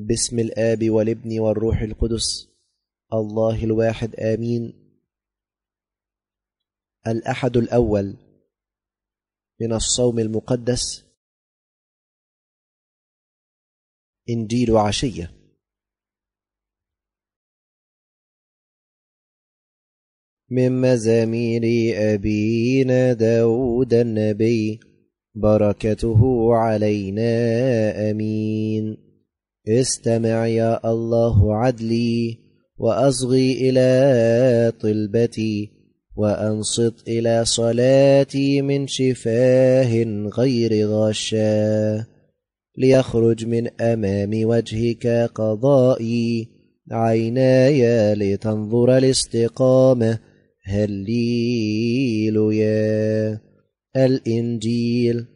باسم الاب والابن والروح القدس الله الواحد امين الاحد الاول من الصوم المقدس انجيل عشيه من مزامير أبينا داود النبي بركته علينا أمين استمع يا الله عدلي وأصغي إلى طلبتي وأنصت إلى صلاتي من شفاه غير غشاه ليخرج من أمام وجهك قضائي عيناي لتنظر الاستقامة هليل يا الإنجيل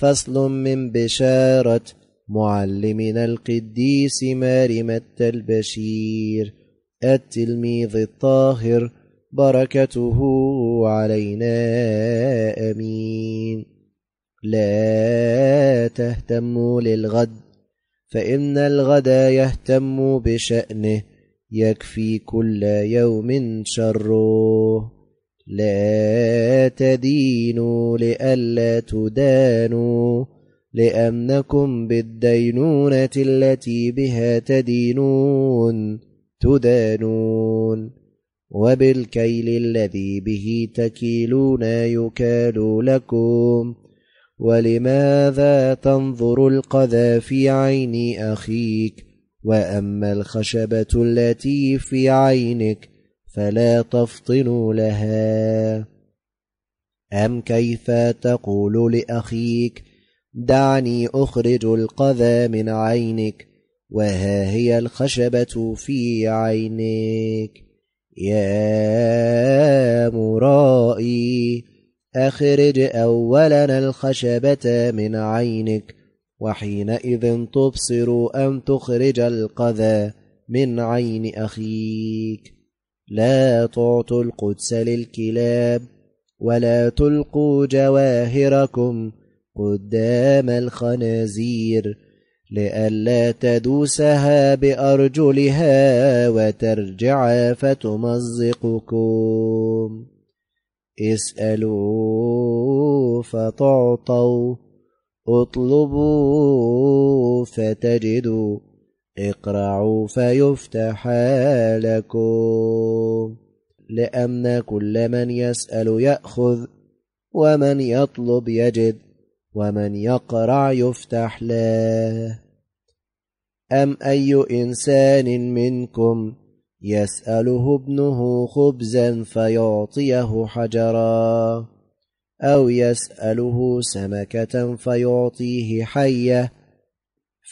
فصل من بشارة معلمنا القديس مارم البشير التلميذ الطاهر بركته علينا امين لا تهتموا للغد فان الغد يهتم بشانه يكفي كل يوم شره لا تدينوا لئلا تدانوا لأنكم بالدينونة التي بها تدينون تدانون وبالكيل الذي به تكيلون يكال لكم ولماذا تنظر القذى في عين أخيك وأما الخشبة التي في عينك فلا تفطن لها أم كيف تقول لأخيك دعني أخرج القذى من عينك وها هي الخشبة في عينك يا مرائي أخرج أولنا الخشبة من عينك وحينئذ تبصر أن تخرج القذى من عين أخيك لا تعطوا القدس للكلاب ولا تلقوا جواهركم قدام الخنازير لئلا تدوسها بأرجلها وترجع فتمزقكم اسألوا فتعطوا اطلبوا فتجدوا اقرعوا فيفتح لكم لان كل من يسأل يأخذ ومن يطلب يجد ومن يقرع يفتح له أم أي إنسان منكم يسأله ابنه خبزا فيعطيه حجرا أو يسأله سمكة فيعطيه حية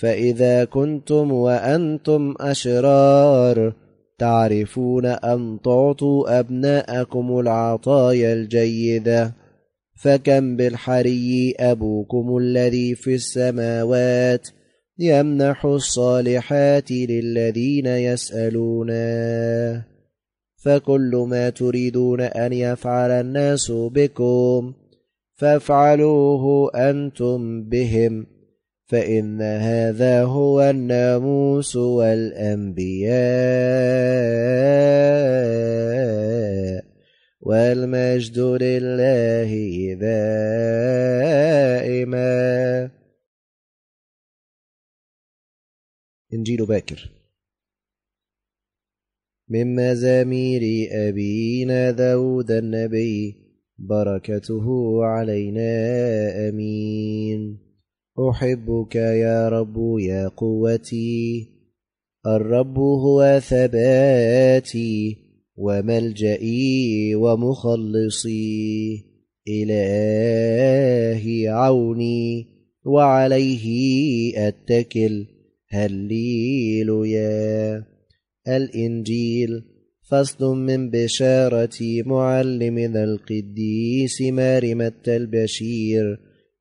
فإذا كنتم وأنتم أشرار تعرفون أن تعطوا أبناءكم العطايا الجيدة فكم بالحري أبوكم الذي في السماوات يمنح الصالحات للذين يسألونه فكل ما تريدون أن يفعل الناس بكم فافعلوه أنتم بهم فإن هذا هو الناموس والأنبياء والمجد لله دائما إنجيل باكر من مزامير أبينا داود النبي بركته علينا أمين أحبك يا رب يا قوتي الرب هو ثباتي وملجئي ومخلصي إلهي عوني وعليه أتكل هليلويا الإنجيل فصل من بشارة معلمنا القديس مارمة البشير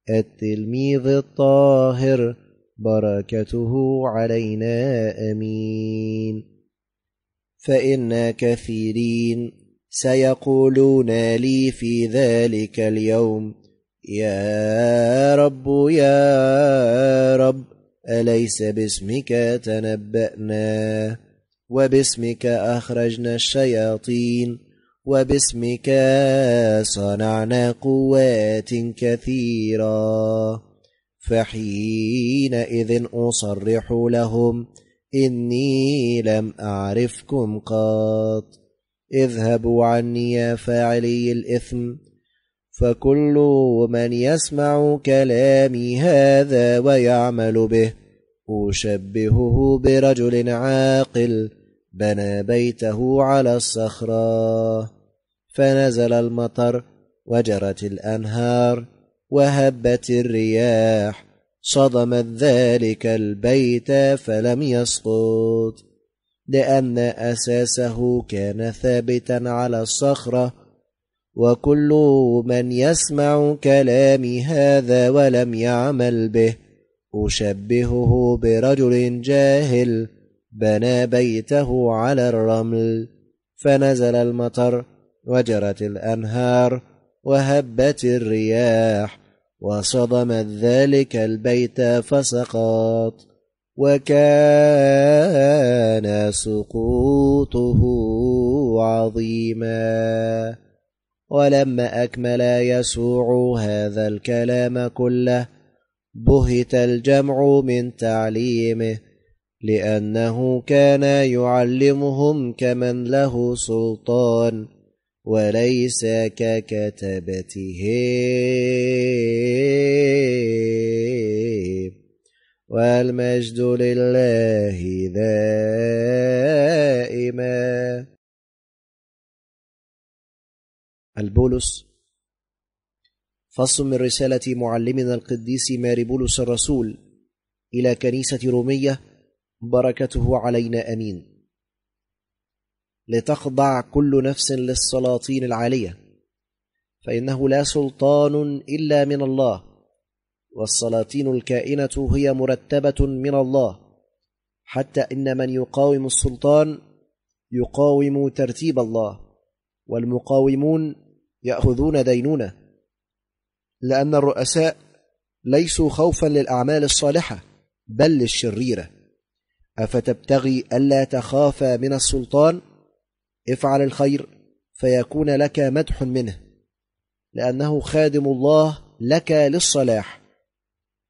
التلميذ الطاهر بركته علينا أمين فإن كثيرين سيقولون لي في ذلك اليوم يا رب يا رب أليس باسمك تنبأنا وباسمك أخرجنا الشياطين وباسمك صنعنا قوات كثيرة فحينئذ أصرح لهم إني لم أعرفكم قط اذهبوا عني يا فاعلي الإثم فكل من يسمع كلامي هذا ويعمل به أشبهه برجل عاقل بنى بيته على الصخرة فنزل المطر وجرت الأنهار وهبت الرياح صدمت ذلك البيت فلم يسقط لأن أساسه كان ثابتا على الصخرة وكل من يسمع كلامي هذا ولم يعمل به أشبهه برجل جاهل بنى بيته على الرمل فنزل المطر وجرت الأنهار وهبت الرياح وصدم ذلك البيت فسقط وكان سقوطه عظيما ولما أكمل يسوع هذا الكلام كله بهت الجمع من تعليمه لأنه كان يعلمهم كمن له سلطان وليس ككتبتهم والمجد لله دائما البولس فصل من رسالة معلمنا القديس ماري بولس الرسول إلى كنيسة رومية بركته علينا أمين لتخضع كل نفس للسلاطين العاليه فانه لا سلطان الا من الله والسلاطين الكائنه هي مرتبه من الله حتى ان من يقاوم السلطان يقاوم ترتيب الله والمقاومون ياخذون دينونه لان الرؤساء ليسوا خوفا للاعمال الصالحه بل للشريره افتبتغي الا تخاف من السلطان افعل الخير فيكون لك مدح منه لأنه خادم الله لك للصلاح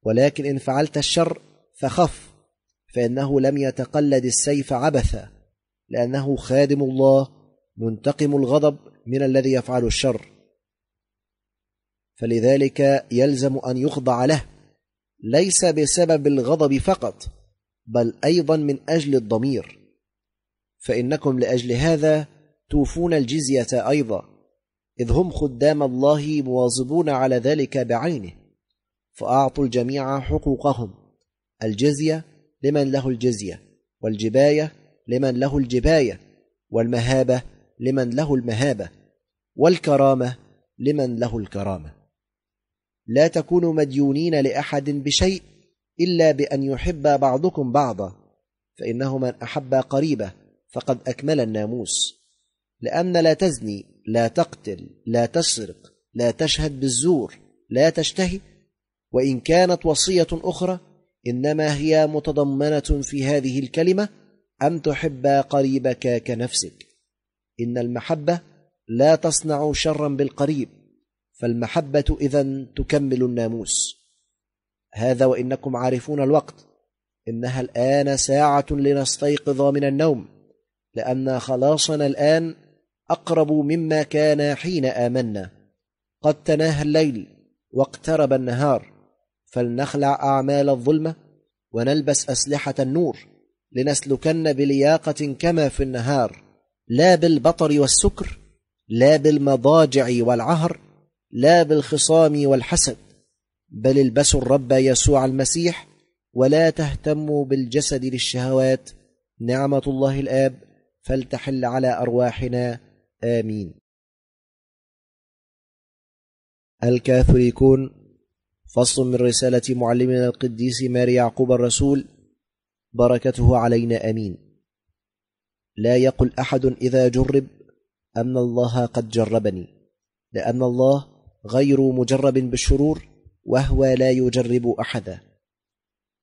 ولكن إن فعلت الشر فخف فإنه لم يتقلد السيف عبثا لأنه خادم الله منتقم الغضب من الذي يفعل الشر فلذلك يلزم أن يخضع له ليس بسبب الغضب فقط بل أيضا من أجل الضمير فإنكم لأجل هذا توفون الجزية أيضا إذ هم خدام الله مواظبون على ذلك بعينه فأعطوا الجميع حقوقهم الجزية لمن له الجزية والجباية لمن له الجباية والمهابة لمن له المهابة والكرامة لمن له الكرامة لا تكونوا مديونين لأحد بشيء إلا بأن يحب بعضكم بعضا فإنه من أحب قريبه فقد أكمل الناموس لأن لا تزني لا تقتل لا تسرق لا تشهد بالزور لا تشتهي وإن كانت وصية أخرى إنما هي متضمنة في هذه الكلمة أن تحب قريبك كنفسك إن المحبة لا تصنع شرا بالقريب فالمحبة إذا تكمل الناموس هذا وإنكم عارفون الوقت إنها الآن ساعة لنستيقظ من النوم لأن خلاصنا الآن أقرب مما كان حين آمنا قد تناهى الليل واقترب النهار فلنخلع أعمال الظلمة ونلبس أسلحة النور لنسلكن بلياقة كما في النهار لا بالبطر والسكر لا بالمضاجع والعهر لا بالخصام والحسد بل البسوا الرب يسوع المسيح ولا تهتموا بالجسد للشهوات نعمة الله الآب فلتحل على أرواحنا آمين الكاثوليكون فصل من رسالة معلمنا القديس ماري يعقوب الرسول بركته علينا آمين لا يقل أحد إذا جرب أن الله قد جربني لأن الله غير مجرب بالشرور وهو لا يجرب أحدا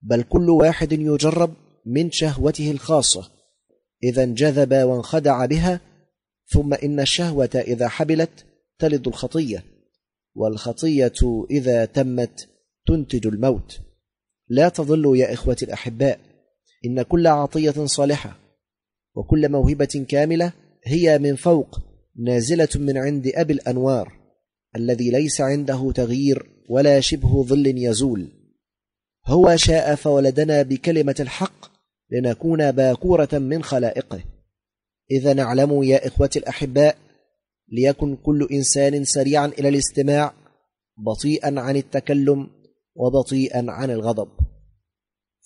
بل كل واحد يجرب من شهوته الخاصه إذا انجذب وانخدع بها ثم إن الشهوة إذا حبلت تلد الخطية والخطية إذا تمت تنتج الموت لا تضلوا يا إخوتي الأحباء إن كل عطية صالحة وكل موهبة كاملة هي من فوق نازلة من عند أبي الأنوار الذي ليس عنده تغيير ولا شبه ظل يزول هو شاء فولدنا بكلمة الحق لنكون باكورة من خلائقه إذا نعلم يا إخوتي الأحباء ليكن كل إنسان سريعا إلى الاستماع بطيئا عن التكلم وبطيئا عن الغضب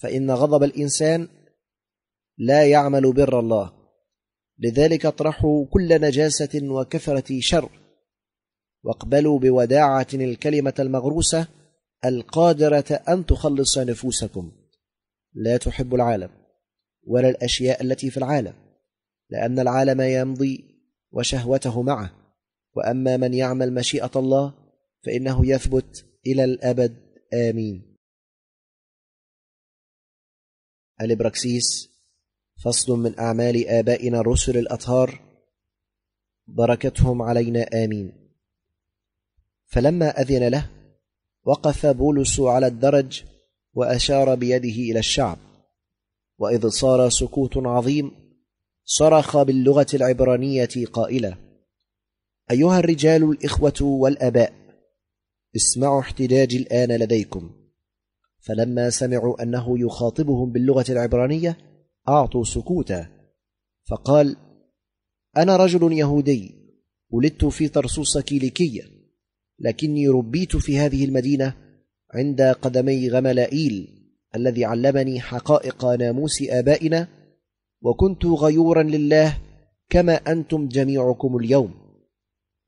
فإن غضب الإنسان لا يعمل بر الله لذلك اطرحوا كل نجاسة وكثرة شر واقبلوا بوداعة الكلمة المغروسة القادرة أن تخلص نفوسكم لا تحب العالم ولا الأشياء التي في العالم لأن العالم يمضي وشهوته معه وأما من يعمل مشيئة الله فإنه يثبت إلى الأبد آمين الإبراكسيس فصل من أعمال آبائنا الرسل الأطهار بركتهم علينا آمين فلما أذن له وقف بولس على الدرج وأشار بيده إلى الشعب وإذ صار سكوت عظيم صرخ باللغة العبرانية قائلا أيها الرجال الإخوة والأباء اسمعوا احتجاجي الآن لديكم فلما سمعوا أنه يخاطبهم باللغة العبرانية أعطوا سكوتا فقال أنا رجل يهودي ولدت في طرسوس كيليكية لكني ربيت في هذه المدينة عند قدمي غملائيل الذي علمني حقائق ناموس آبائنا وكنت غيورا لله كما أنتم جميعكم اليوم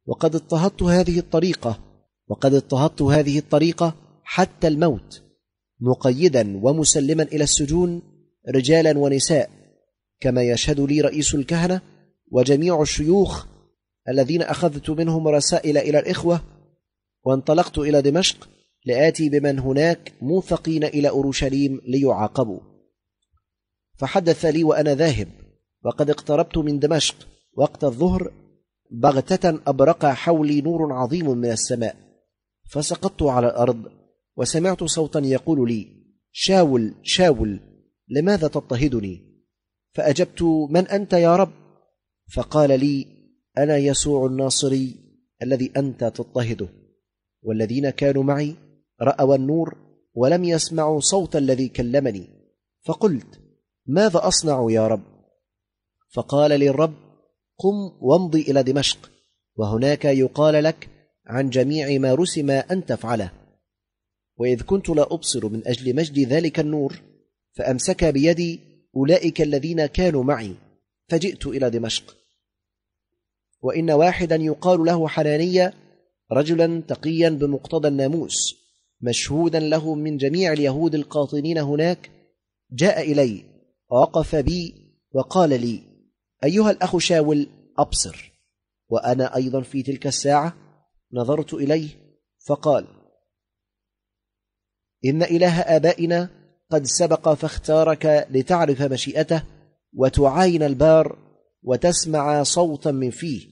وقد اضطهدت هذه الطريقة وقد اضطهدت هذه الطريقة حتى الموت مقيدا ومسلما إلى السجون رجالا ونساء كما يشهد لي رئيس الكهنة وجميع الشيوخ الذين أخذت منهم رسائل إلى الإخوة وانطلقت إلى دمشق لآتي بمن هناك موثقين إلى أورشليم ليعاقبوا فحدث لي وأنا ذاهب وقد اقتربت من دمشق وقت الظهر بغتة أبرق حولي نور عظيم من السماء فسقطت على الأرض وسمعت صوتا يقول لي شاول شاول لماذا تضطهدني فأجبت من أنت يا رب فقال لي أنا يسوع الناصري الذي أنت تضطهده والذين كانوا معي رأوا النور ولم يسمعوا صوت الذي كلمني فقلت ماذا أصنع يا رب فقال لي الرب قم وامضي إلى دمشق وهناك يقال لك عن جميع ما رسم أن تفعله وإذ كنت لا أبصر من أجل مجد ذلك النور فأمسك بيدي أولئك الذين كانوا معي فجئت إلى دمشق وإن واحدا يقال له حنانية رجلا تقيا بمقتضى الناموس مشهودا له من جميع اليهود القاطنين هناك جاء إلي ووقف بي وقال لي أيها الأخ شاول أبصر وأنا أيضا في تلك الساعة نظرت إليه فقال إن إله آبائنا قد سبق فاختارك لتعرف مشيئته وتعاين البار وتسمع صوتا من فيه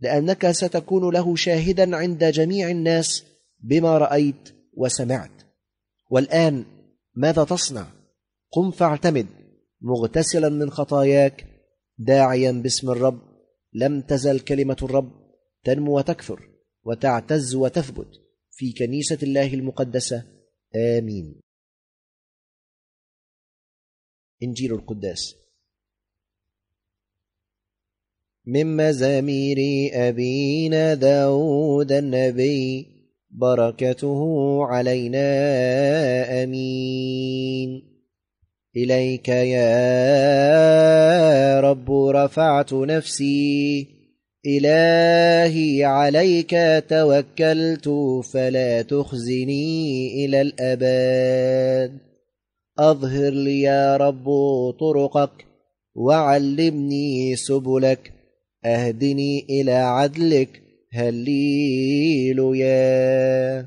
لأنك ستكون له شاهدا عند جميع الناس بما رأيت وسمعت والآن ماذا تصنع قم فاعتمد مغتسلا من خطاياك داعيا باسم الرب لم تزل كلمة الرب تنمو وتكثر وتعتز وتثبت في كنيسة الله المقدسة آمين إنجيل القداس من مزامير أبينا داود النبي بركته علينا امين اليك يا رب رفعت نفسي الهي عليك توكلت فلا تخزني الى الابد اظهر لي يا رب طرقك وعلمني سبلك اهدني الى عدلك هللويا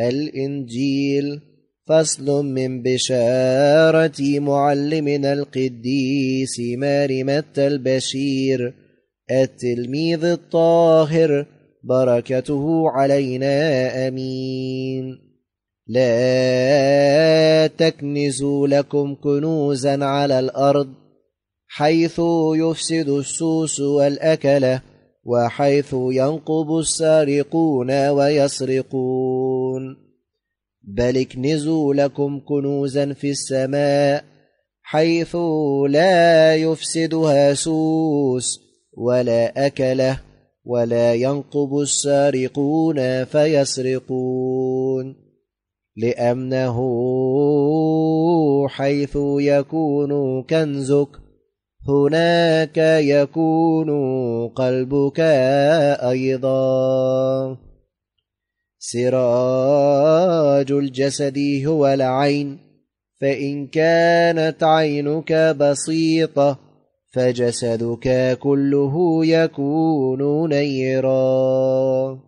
الإنجيل فصل من بشارة معلمنا القديس ماري متى البشير التلميذ الطاهر بركته علينا أمين لا تكنزوا لكم كنوزا على الأرض حيث يفسد السوس والأكله وحيث ينقب السارقون ويسرقون بل اكنزوا لكم كنوزا في السماء حيث لا يفسدها سوس ولا أكله ولا ينقب السارقون فيسرقون لأمنه حيث يكون كنزك هناك يكون قلبك أيضا سراج الجسد هو العين فإن كانت عينك بسيطة فجسدك كله يكون نيرا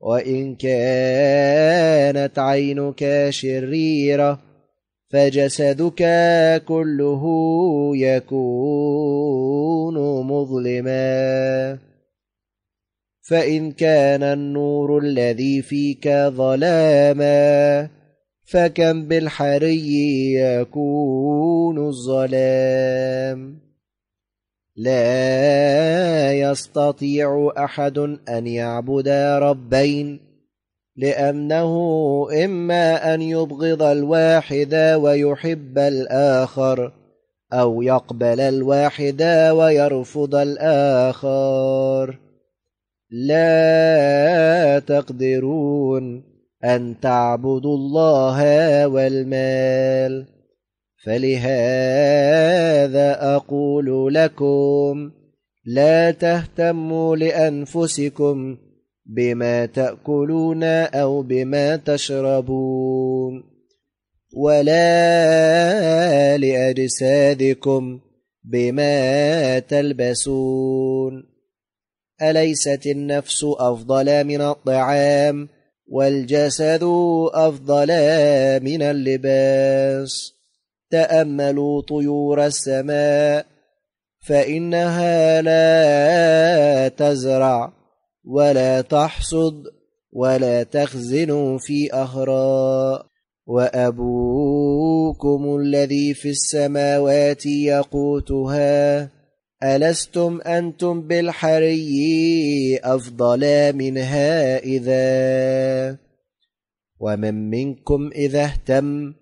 وإن كانت عينك شريرة فجسدك كله يكون مظلما فإن كان النور الذي فيك ظلاما فكم بالحري يكون الظلام لا يستطيع أحد أن يعبد ربين لأنه إما أن يبغض الواحد ويحب الآخر أو يقبل الواحد ويرفض الآخر لا تقدرون أن تعبدوا الله والمال فلهذا أقول لكم لا تهتموا لأنفسكم بما تاكلون او بما تشربون ولا لاجسادكم بما تلبسون اليست النفس افضل من الطعام والجسد افضل من اللباس تاملوا طيور السماء فانها لا تزرع ولا تحصد ولا تخزنوا في أهراء وأبوكم الذي في السماوات يقوتها ألستم أنتم بالحري أفضل منها إذا ومن منكم إذا اهتم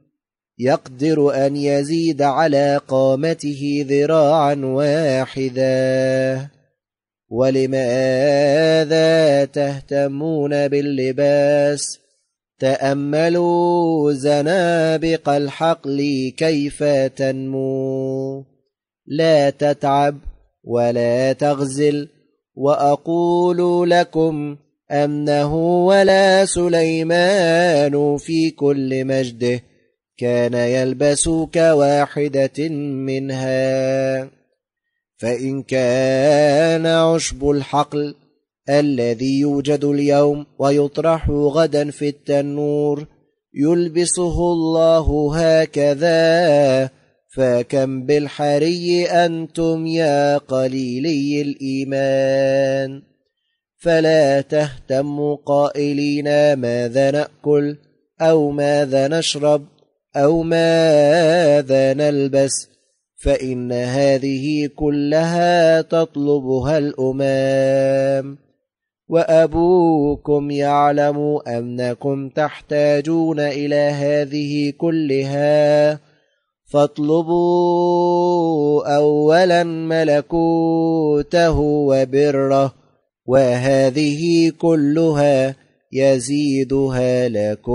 يقدر أن يزيد على قامته ذراعا واحداً ولماذا تهتمون باللباس تأملوا زنابق الحقل كيف تنمو لا تتعب ولا تغزل وأقول لكم أنه ولا سليمان في كل مجده كان يلبس كواحدة منها فإن كان عشب الحقل الذي يوجد اليوم ويطرح غدا في التنور يلبسه الله هكذا فكم بالحري أنتم يا قليلي الإيمان فلا تهتموا قائلين ماذا نأكل أو ماذا نشرب أو ماذا نلبس فإن هذه كلها تطلبها الأمام وأبوكم يعلم أنكم تحتاجون إلى هذه كلها فاطلبوا أولا ملكوته وبره وهذه كلها يزيدها لكم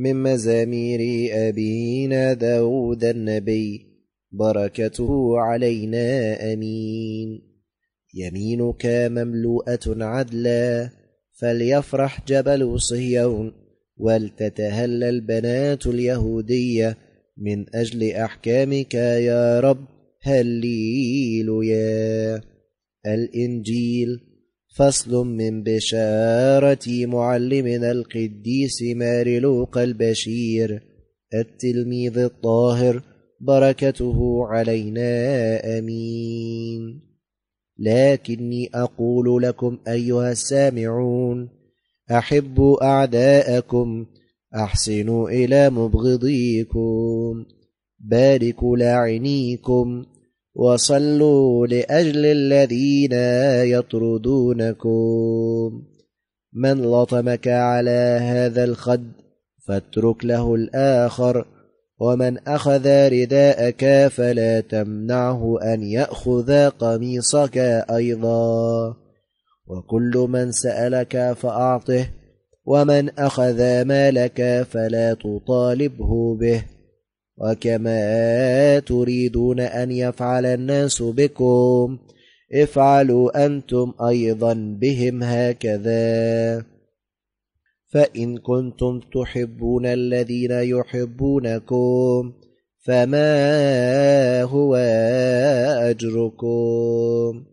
من مزامير أبينا داود النبي بركته علينا أمين يمينك مملوءة عدلا فليفرح جبل صهيون ولتتهلل بنات اليهودية من أجل أحكامك يا رب هليلويا الإنجيل فصل من بشارة معلمنا القديس مارلوق البشير التلميذ الطاهر بركته علينا أمين لكني أقول لكم أيها السامعون أحبوا أعداءكم أحسنوا إلى مبغضيكم باركوا لاعنيكم وصلوا لأجل الذين يطردونكم من لطمك على هذا الخد فاترك له الآخر ومن أخذ رداءك فلا تمنعه أن يأخذ قميصك أيضا وكل من سألك فأعطه ومن أخذ مالك فلا تطالبه به وكما تريدون أن يفعل الناس بكم افعلوا أنتم أيضا بهم هكذا فإن كنتم تحبون الذين يحبونكم فما هو أجركم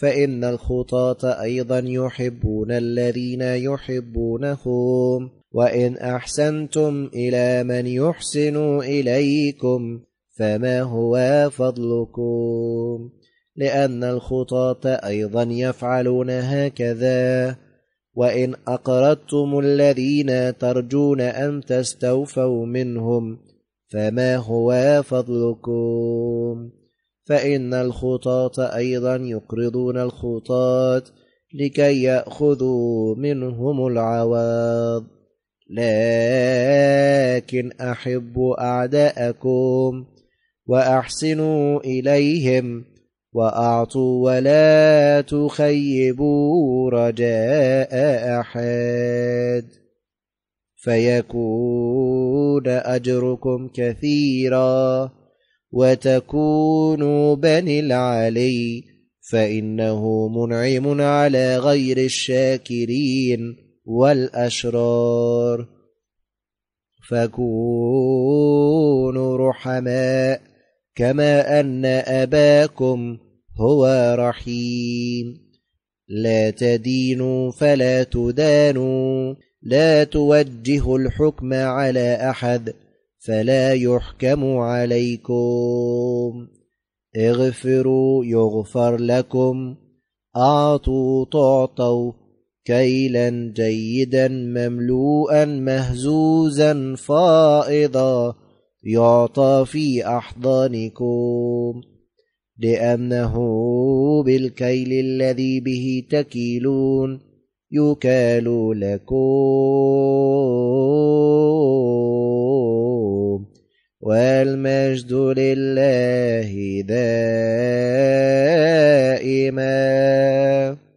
فإن الخطاة أيضا يحبون الذين يحبونهم وإن أحسنتم إلى من يحسن إليكم فما هو فضلكم لأن الخطاة أيضا يفعلون هكذا وإن أقرضتم الذين ترجون أن تستوفوا منهم فما هو فضلكم فإن الخطاة أيضا يقرضون الخطاة لكي يأخذوا منهم العوض لكن أحب أعداءكم وأحسنوا إليهم وأعطوا ولا تخيبوا رجاء أحد فيكون أجركم كثيرا وتكونوا بني العلي فإنه منعم على غير الشاكرين والأشرار فكونوا رحماء كما أن أباكم هو رحيم لا تدينوا فلا تدانوا لا توجهوا الحكم على أحد فلا يحكم عليكم اغفروا يغفر لكم أعطوا تعطوا كيلا جيدا مملوءا مهزوزا فائضا يعطى في أحضانكم لأنه بالكيل الذي به تكيلون يكال لكم والمجد لله دائما